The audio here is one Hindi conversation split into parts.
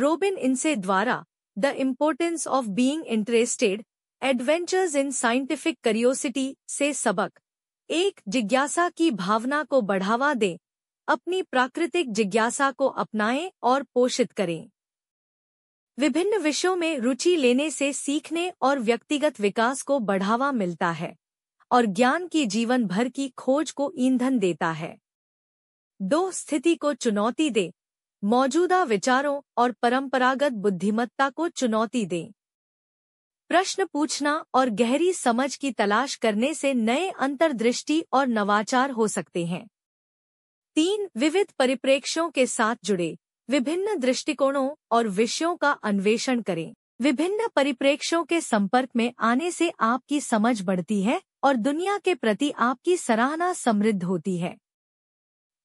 रोबिन इनसे द्वारा the importance of being interested adventures in scientific curiosity से सबक एक जिज्ञासा की भावना को बढ़ावा दें अपनी प्राकृतिक जिज्ञासा को अपनाएं और पोषित करें विभिन्न विषयों में रुचि लेने से सीखने और व्यक्तिगत विकास को बढ़ावा मिलता है और ज्ञान की जीवन भर की खोज को ईंधन देता है दो स्थिति को चुनौती दे मौजूदा विचारों और परंपरागत बुद्धिमत्ता को चुनौती दें प्रश्न पूछना और गहरी समझ की तलाश करने से नए अंतर्दृष्टि और नवाचार हो सकते हैं तीन विविध परिप्रेक्ष्यों के साथ जुड़े विभिन्न दृष्टिकोणों और विषयों का अन्वेषण करें विभिन्न परिप्रेक्ष्यों के संपर्क में आने से आपकी समझ बढ़ती है और दुनिया के प्रति आपकी सराहना समृद्ध होती है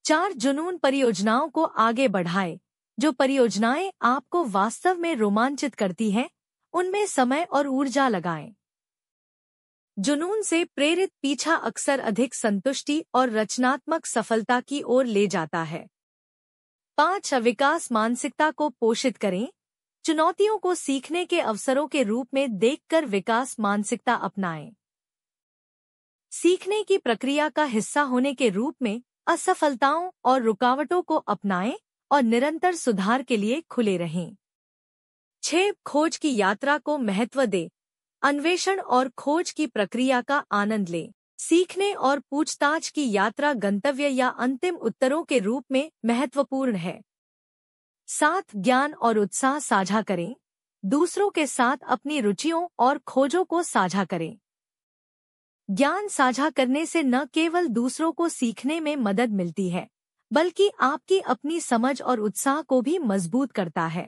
चार जुनून परियोजनाओं को आगे बढ़ाए जो परियोजनाएं आपको वास्तव में रोमांचित करती हैं उनमें समय और ऊर्जा लगाएं जुनून से प्रेरित पीछा अक्सर अधिक संतुष्टि और रचनात्मक सफलता की ओर ले जाता है पांच विकास मानसिकता को पोषित करें चुनौतियों को सीखने के अवसरों के रूप में देखकर विकास मानसिकता अपनाएं सीखने की प्रक्रिया का हिस्सा होने के रूप में असफलताओं और रुकावटों को अपनाएं और निरंतर सुधार के लिए खुले रहें छह खोज की यात्रा को महत्व दें अन्वेषण और खोज की प्रक्रिया का आनंद लें सीखने और पूछताछ की यात्रा गंतव्य या अंतिम उत्तरों के रूप में महत्वपूर्ण है साथ ज्ञान और उत्साह साझा करें दूसरों के साथ अपनी रुचियों और खोजों को साझा करें ज्ञान साझा करने से न केवल दूसरों को सीखने में मदद मिलती है बल्कि आपकी अपनी समझ और उत्साह को भी मजबूत करता है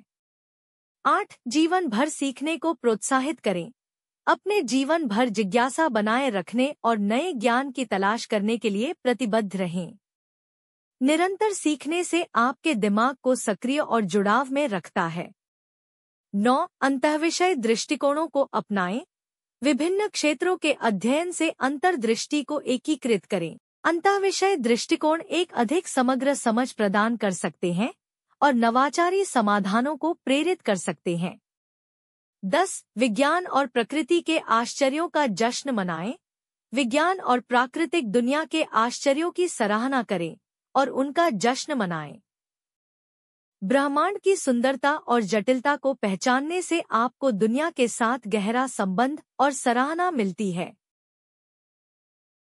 आठ जीवन भर सीखने को प्रोत्साहित करें अपने जीवन भर जिज्ञासा बनाए रखने और नए ज्ञान की तलाश करने के लिए प्रतिबद्ध रहें निरंतर सीखने से आपके दिमाग को सक्रिय और जुड़ाव में रखता है नौ अंतःविषय दृष्टिकोणों को अपनाएं विभिन्न क्षेत्रों के अध्ययन से अंतर्दृष्टि को एकीकृत करें अंतःविषय दृष्टिकोण एक अधिक समग्र समझ प्रदान कर सकते हैं और नवाचारी समाधानों को प्रेरित कर सकते हैं दस विज्ञान और प्रकृति के आश्चर्यों का जश्न मनाएं विज्ञान और प्राकृतिक दुनिया के आश्चर्यों की सराहना करें और उनका जश्न मनाएं ब्रह्मांड की सुंदरता और जटिलता को पहचानने से आपको दुनिया के साथ गहरा संबंध और सराहना मिलती है